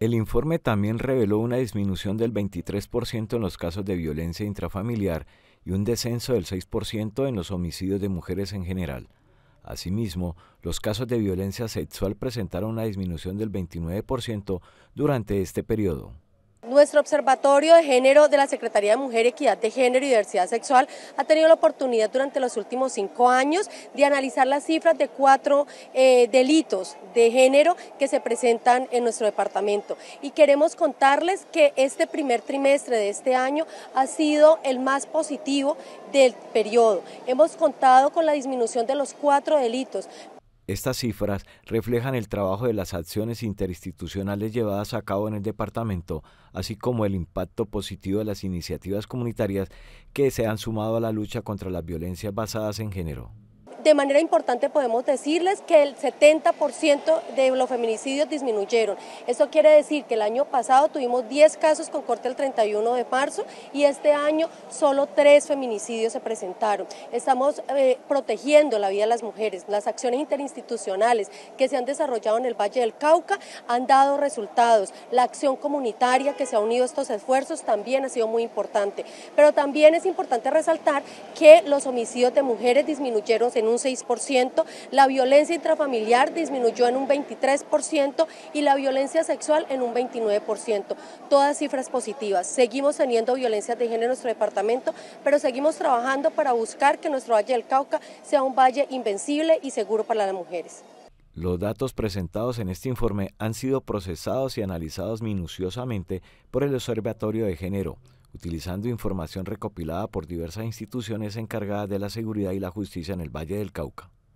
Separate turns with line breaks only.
El informe también reveló una disminución del 23% en los casos de violencia intrafamiliar y un descenso del 6% en los homicidios de mujeres en general. Asimismo, los casos de violencia sexual presentaron una disminución del 29% durante este periodo.
Nuestro Observatorio de Género de la Secretaría de Mujer, Equidad de Género y Diversidad Sexual ha tenido la oportunidad durante los últimos cinco años de analizar las cifras de cuatro eh, delitos de género que se presentan en nuestro departamento. Y queremos contarles que este primer trimestre de este año ha sido el más positivo del periodo. Hemos contado con la disminución de los cuatro delitos,
estas cifras reflejan el trabajo de las acciones interinstitucionales llevadas a cabo en el departamento, así como el impacto positivo de las iniciativas comunitarias que se han sumado a la lucha contra las violencias basadas en género.
De manera importante podemos decirles que el 70% de los feminicidios disminuyeron. Eso quiere decir que el año pasado tuvimos 10 casos con corte el 31 de marzo y este año solo 3 feminicidios se presentaron. Estamos eh, protegiendo la vida de las mujeres. Las acciones interinstitucionales que se han desarrollado en el Valle del Cauca han dado resultados. La acción comunitaria que se ha unido a estos esfuerzos también ha sido muy importante. Pero también es importante resaltar que los homicidios de mujeres disminuyeron en un 6%, la violencia intrafamiliar disminuyó en un 23% y la violencia sexual en un 29%. Todas cifras positivas. Seguimos teniendo violencia de género en nuestro departamento, pero seguimos trabajando para buscar que nuestro Valle del Cauca sea un valle invencible y seguro para las mujeres.
Los datos presentados en este informe han sido procesados y analizados minuciosamente por el Observatorio de Género utilizando información recopilada por diversas instituciones encargadas de la seguridad y la justicia en el Valle del Cauca.